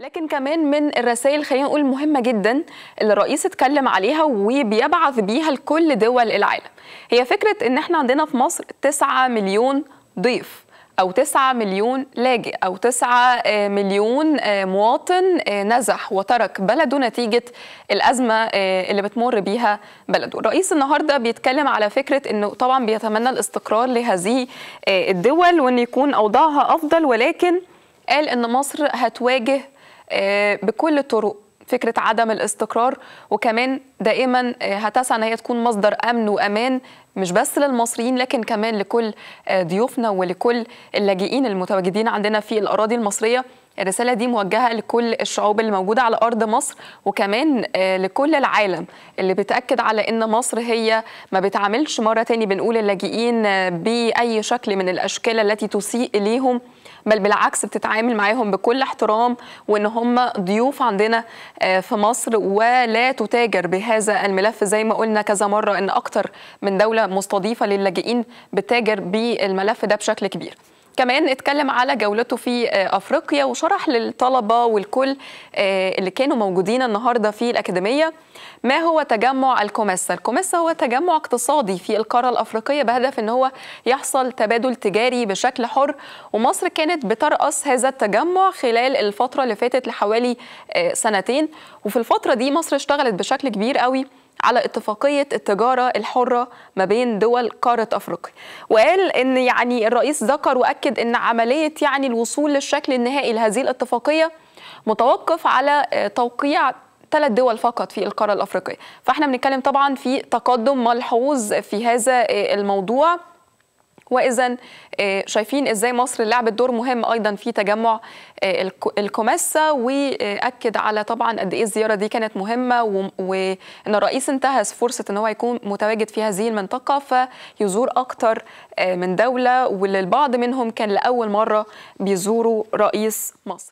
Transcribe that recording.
لكن كمان من الرسائل خلينا نقول مهمة جدا اللي الرئيس اتكلم عليها وبيبعث بيها لكل دول العالم هي فكرة ان احنا عندنا في مصر 9 مليون ضيف أو 9 مليون لاجئ أو 9 آه، مليون آه، مواطن آه، نزح وترك بلده نتيجة الأزمة اللي بتمر بيها بلده الرئيس النهاردة بيتكلم على فكرة أنه طبعا بيتمنى الاستقرار لهذه الدول وأن يكون أوضاعها أفضل ولكن قال أن مصر هتواجه آه، بكل الطرق فكره عدم الاستقرار وكمان دائما آه، هتسعى ان هي تكون مصدر امن وامان مش بس للمصريين لكن كمان لكل آه، ضيوفنا ولكل اللاجئين المتواجدين عندنا في الاراضي المصريه الرسالة دي موجهة لكل الشعوب اللي موجودة على أرض مصر وكمان لكل العالم اللي بتأكد على إن مصر هي ما بتعاملش مرة تاني بنقول اللاجئين بأي شكل من الأشكال التي تسيء إليهم بل بالعكس بتتعامل معاهم بكل احترام وان هم ضيوف عندنا آه، في مصر ولا تتاجر بهذا الملف زي ما قلنا كذا مره ان اكتر من دوله مستضيفه للاجئين بتتاجر بالملف ده بشكل كبير كمان اتكلم على جولته في آه، افريقيا وشرح للطلبه والكل آه، اللي كانوا موجودين النهارده في الاكاديميه ما هو تجمع الكوميسا؟ الكوميسا هو تجمع اقتصادي في القاره الافريقيه بهدف ان هو يحصل تبادل تجاري بشكل حر ومصر كانت بترأس هذا التجمع خلال الفتره اللي فاتت لحوالي آه، سنتين وفي الفتره دي مصر اشتغلت بشكل كبير قوي على اتفاقية التجارة الحرة ما بين دول قارة أفريقيا وقال أن يعني الرئيس ذكر وأكد أن عملية يعني الوصول للشكل النهائي لهذه الاتفاقية متوقف على آه، توقيع ثلاث دول فقط في القاره الافريقيه فاحنا بنتكلم طبعا في تقدم ملحوظ في هذا آه، الموضوع واذا آه، شايفين ازاي مصر لعبت دور مهم ايضا في تجمع آه، الكوميسا واكد على طبعا قد ايه الزياره دي كانت مهمه وان الرئيس انتهز فرصه ان هو يكون متواجد في هذه المنطقه فيزور اكتر آه، من دوله واللي البعض منهم كان لاول مره بيزوروا رئيس مصر